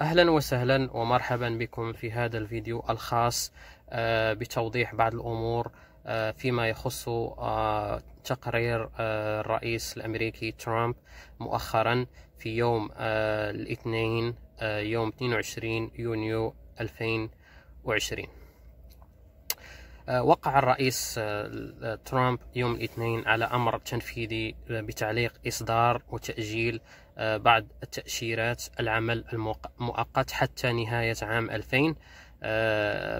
أهلا وسهلا ومرحبا بكم في هذا الفيديو الخاص آه، بتوضيح بعض الأمور آه، فيما يخص آه، تقرير الرئيس الأمريكي ترامب مؤخرا في يوم الاثنين يوم 22 يونيو 2020 آه، وقع الرئيس آه، ترامب يوم الاثنين على امر تنفيذي آه، بتعليق اصدار وتاجيل بعض التاشيرات العمل المؤقت حتى نهايه عام 2000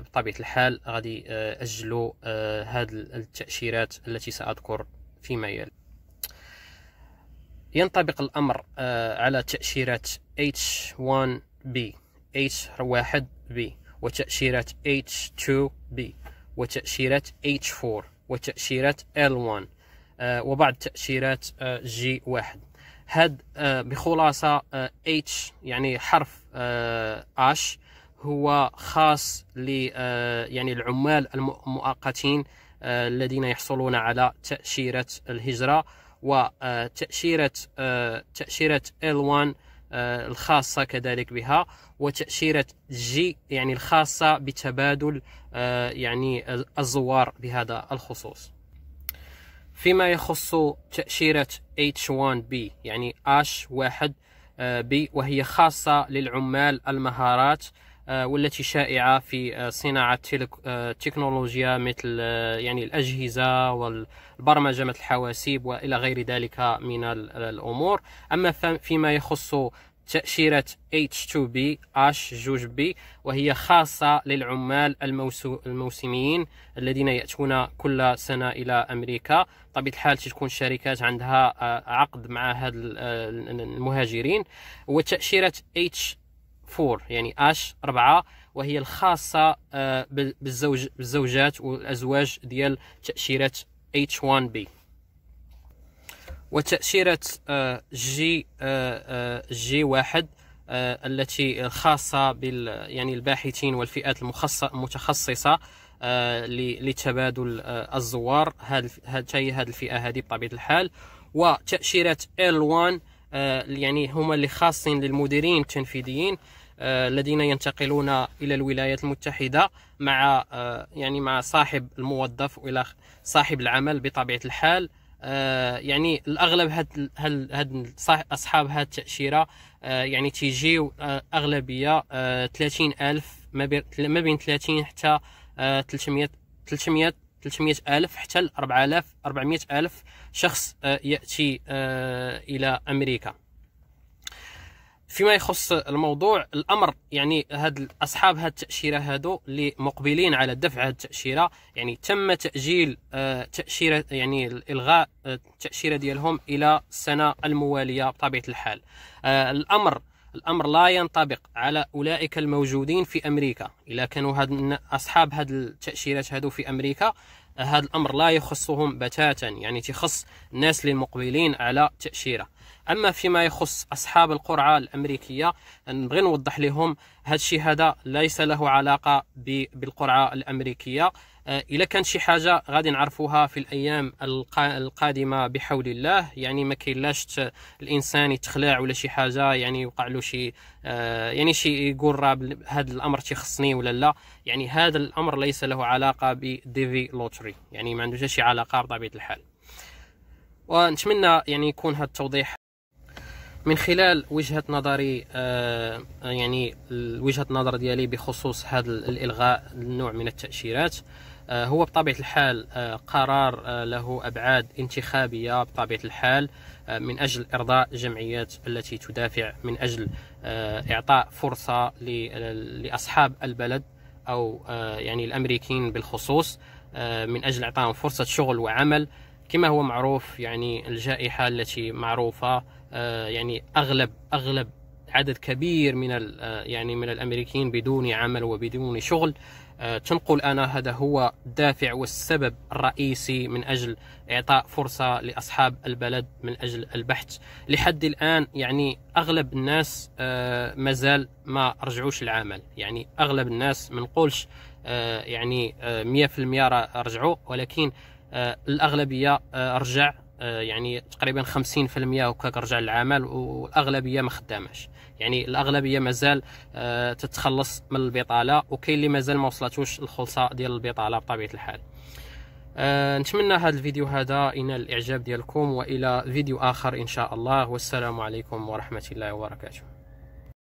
بطبيعه الحال غادي اجلوا هذه التاشيرات التي ساذكر فيما يلي ينطبق الامر على تاشيرات H1B H1B وتاشيرات H2B وتأشيرة H4 وتأشيرة L1 آه، وبعض تأشيرات آه، g G1 هاد آه، بخلاصة H يعني حرف H هو خاص ل يعني العمال المؤقتين الذين يحصلون على تأشيرة الهجرة وتأشيرة تأشيرة L1 آه، الخاصة كذلك بها وتأشيرة جي يعني الخاصة بتبادل آه، يعني الزوار بهذا الخصوص فيما يخص تأشيرة H1B يعني H1B آه، وهي خاصة للعمال المهارات آه، والتي شائعة في آه، صناعة آه، تكنولوجيا مثل يعني الأجهزة والبرمجة مثل الحواسيب وإلى غير ذلك من الأمور أما فيما يخص تأشيرة H2B H2B وهي خاصة للعمال الموسميين الذين يأتون كل سنة إلى أمريكا بطبيعة الحال تكون الشركات عندها عقد مع هذا المهاجرين وتأشيرة H فور يعني اش أربعة وهي الخاصة آه، بالزوج بالزوجات والأزواج ديال تأشيرة H1B وتأشيرة آه، جي جي آه، واحد التي الخاصة بال يعني الباحثين والفئات المتخصصة لتبادل الزوار هذه هذه الفئة هذه بطبيعة الحال وتأشيرة L1 يعني هما اللي خاصين للمديرين التنفيذيين آه، الذين ينتقلون الى الولايات المتحده مع آه، يعني مع صاحب الموظف والى صاحب العمل بطبيعه الحال آه، يعني الاغلب هاد هاد اصحاب هاد التاشيره يعني تيجيو اغلبيه 30 الف ما بين 30 حتى 300 300 300 ألف حتى 4000 400 ألف شخص يأتي إلى أمريكا فيما يخص الموضوع الامر يعني هاد اصحاب هاد التاشيره هادو اللي مقبلين على دفع هاد التاشيره يعني تم تاجيل آه، تاشيره يعني الغاء آه، التاشيره ديالهم الى السنه المواليه بطبيعه الحال آه، الامر الامر لا ينطبق على اولئك الموجودين في امريكا الا كانوا هاد اصحاب هاد التاشيرات هادو في امريكا هذا الامر لا يخصهم بتاتا يعني تخص الناس اللي مقبلين على تاشيره اما فيما يخص اصحاب القرعه الامريكيه نبغي نوضح لهم هذا الشيء هذا ليس له علاقه بالقرعه الامريكيه الا آه، كان شي حاجه غادي نعرفوها في الايام القادمه بحول الله يعني ما كاينلاش الانسان يتخلع ولا شي حاجه يعني يوقع له شي آه، يعني شي يقول راه هذا الامر تيخصني ولا لا يعني هذا الامر ليس له علاقه بديفي لوتري يعني ما عندوش شي علاقه بطبيعه الحال ونتمنى يعني يكون هذا التوضيح من خلال وجهه نظري آه، آه، يعني وجهه النظر ديالي بخصوص هذا الالغاء النوع من التاشيرات آه، هو بطبيعه الحال قرار له ابعاد انتخابيه بطبيعه الحال من اجل ارضاء جمعيات التي تدافع من اجل اعطاء فرصه لاصحاب البلد او يعني الامريكيين بالخصوص من اجل اعطائهم فرصه شغل وعمل كما هو معروف يعني الجائحة التي معروفة آه، يعني أغلب أغلب عدد كبير من آه، يعني من الامريكيين بدون عمل وبدون شغل آه، تنقل انا هذا هو الدافع والسبب الرئيسي من اجل اعطاء فرصه لاصحاب البلد من اجل البحث لحد الان يعني اغلب الناس مازال ما رجعوش العمل يعني اغلب الناس منقولش يعني 100% رجعوا ولكن آه، الاغلبيه آه، رجع آه، يعني تقريبا 50% هكاك رجع للعمل والاغلبيه ما خداماش يعني الاغلبيه مازال تتخلص من البطاله وكاين اللي مازال ما وصلتوش الخلصه ديال البطاله بطبيعه الحال نتمنى هذا الفيديو هذا ينال الاعجاب ديالكم والى فيديو اخر ان شاء الله والسلام عليكم ورحمه الله وبركاته